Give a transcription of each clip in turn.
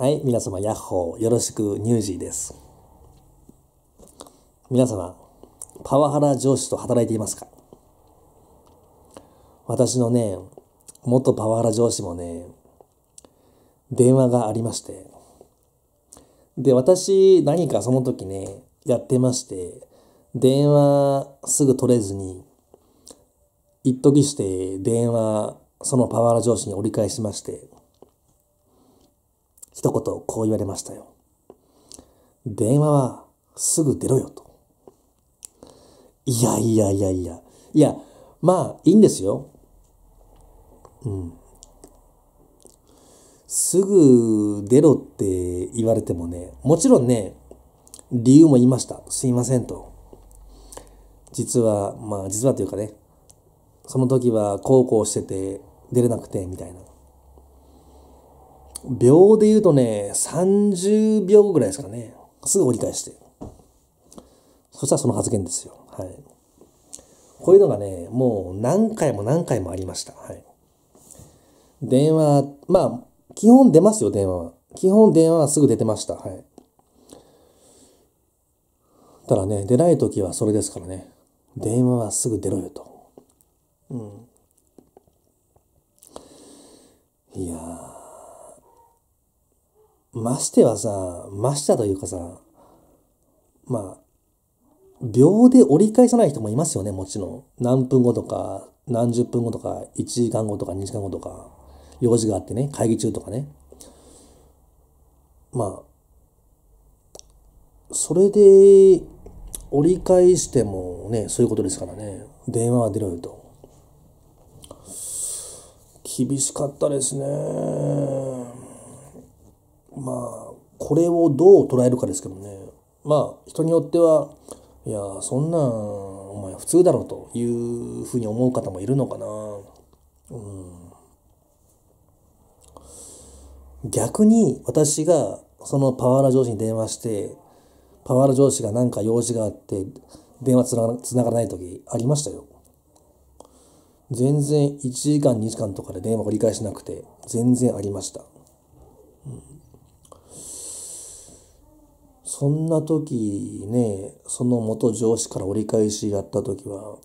はい、皆様、ヤッホー。よろしく、ニュージーです。皆様、パワハラ上司と働いていますか私のね、元パワハラ上司もね、電話がありまして。で、私、何かその時ね、やってまして、電話すぐ取れずに、一時して電話、そのパワハラ上司に折り返しまして、一言こう言われましたよ。電話はすぐ出ろよと。いやいやいやいや。いや、まあいいんですよ。うん。すぐ出ろって言われてもね、もちろんね、理由も言いました。すいませんと。実は、まあ実はというかね、その時はこうこうしてて出れなくてみたいな。秒で言うとね、30秒ぐらいですかね。すぐ折り返して。そしたらその発言ですよ。はい。こういうのがね、もう何回も何回もありました。はい。電話、まあ、基本出ますよ、電話は。基本電話はすぐ出てました。はい。ただね、出ない時はそれですからね。電話はすぐ出ろよと。ましてはさ、ましたというかさ、まあ、秒で折り返さない人もいますよね、もちろん。何分後とか、何十分後とか、1時間後とか、2時間後とか、用事があってね、会議中とかね。まあ、それで折り返してもね、そういうことですからね。電話は出ろよと。厳しかったですね。これをどう捉えるかですけどね。まあ、人によっては、いや、そんなん、お前普通だろうというふうに思う方もいるのかな。うん。逆に、私が、そのパワハラ上司に電話して、パワハラ上司が何か用事があって、電話つなつながらない時ありましたよ。全然1時間2時間とかで電話を繰り返しなくて、全然ありました。うんそんな時ね、その元上司から折り返しやった時は、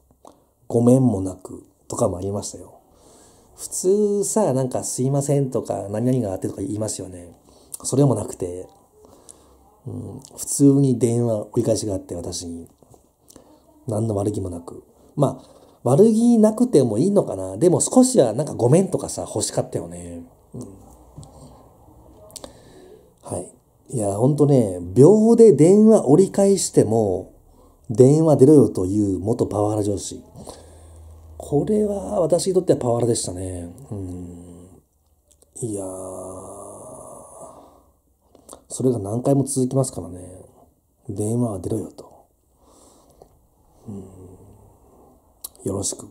ごめんもなくとかもありましたよ。普通さ、なんかすいませんとか、何々があってとか言いますよね。それもなくて、うん、普通に電話折り返しがあって私に。何の悪気もなく。まあ、悪気なくてもいいのかな。でも少しはなんかごめんとかさ、欲しかったよね。うん、はい。いや、ほんとね、秒で電話折り返しても、電話出ろよという元パワハラ上司。これは私にとってはパワハラでしたね。うん。いやそれが何回も続きますからね。電話は出ろよと。うん。よろしく。